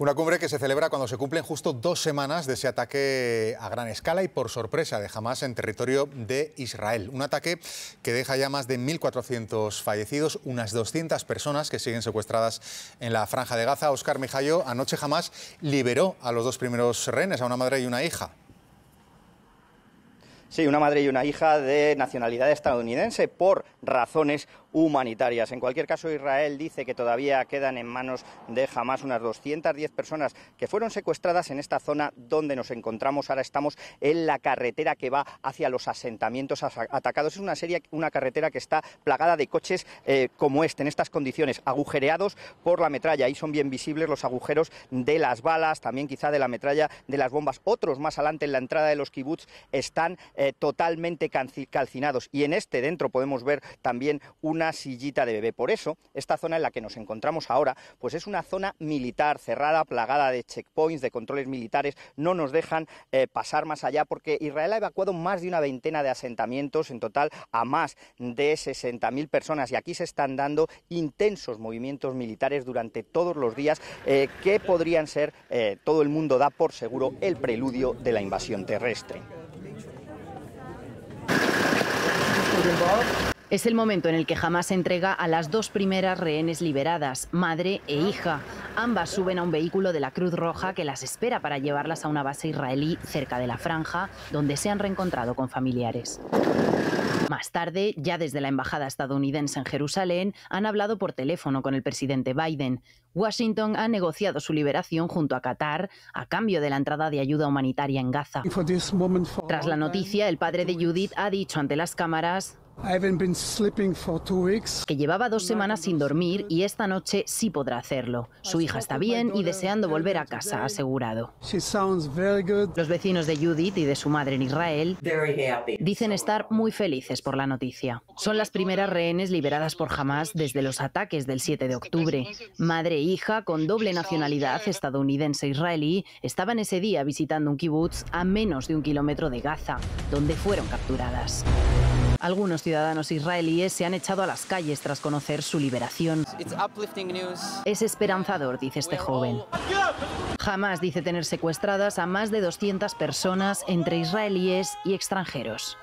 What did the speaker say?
Una cumbre que se celebra cuando se cumplen justo dos semanas de ese ataque a gran escala y por sorpresa de Hamas en territorio de Israel. Un ataque que deja ya más de 1.400 fallecidos, unas 200 personas que siguen secuestradas en la franja de Gaza. Oscar Mijayo, anoche jamás liberó a los dos primeros rehenes, a una madre y una hija. Sí, una madre y una hija de nacionalidad estadounidense por razones humanitarias. En cualquier caso, Israel dice que todavía quedan en manos de jamás unas 210 personas que fueron secuestradas en esta zona donde nos encontramos. Ahora estamos en la carretera que va hacia los asentamientos atacados. Es una, serie, una carretera que está plagada de coches eh, como este, en estas condiciones, agujereados por la metralla. Ahí son bien visibles los agujeros de las balas, también quizá de la metralla de las bombas. Otros más adelante en la entrada de los kibbutz están... Eh, eh, totalmente calcinados. Y en este dentro podemos ver también una sillita de bebé. Por eso, esta zona en la que nos encontramos ahora, pues es una zona militar, cerrada, plagada de checkpoints, de controles militares. No nos dejan eh, pasar más allá porque Israel ha evacuado más de una veintena de asentamientos, en total a más de 60.000 personas. Y aquí se están dando intensos movimientos militares durante todos los días eh, que podrían ser, todo el mundo da por seguro, el preludio de la invasión terrestre. Es el momento en el que se entrega a las dos primeras rehenes liberadas, madre e hija. Ambas suben a un vehículo de la Cruz Roja que las espera para llevarlas a una base israelí cerca de la franja, donde se han reencontrado con familiares. Más tarde, ya desde la embajada estadounidense en Jerusalén, han hablado por teléfono con el presidente Biden. Washington ha negociado su liberación junto a Qatar a cambio de la entrada de ayuda humanitaria en Gaza. Tras la noticia, el padre de Judith ha dicho ante las cámaras, que llevaba dos semanas sin dormir y esta noche sí podrá hacerlo. Su hija está bien y deseando volver a casa, asegurado. Los vecinos de Judith y de su madre en Israel dicen estar muy felices por la noticia. Son las primeras rehenes liberadas por Hamas desde los ataques del 7 de octubre. Madre e hija con doble nacionalidad estadounidense-israelí e estaban ese día visitando un kibutz a menos de un kilómetro de Gaza, donde fueron capturadas. Algunos ciudadanos israelíes se han echado a las calles tras conocer su liberación. Es esperanzador, dice este joven. Jamás dice tener secuestradas a más de 200 personas entre israelíes y extranjeros.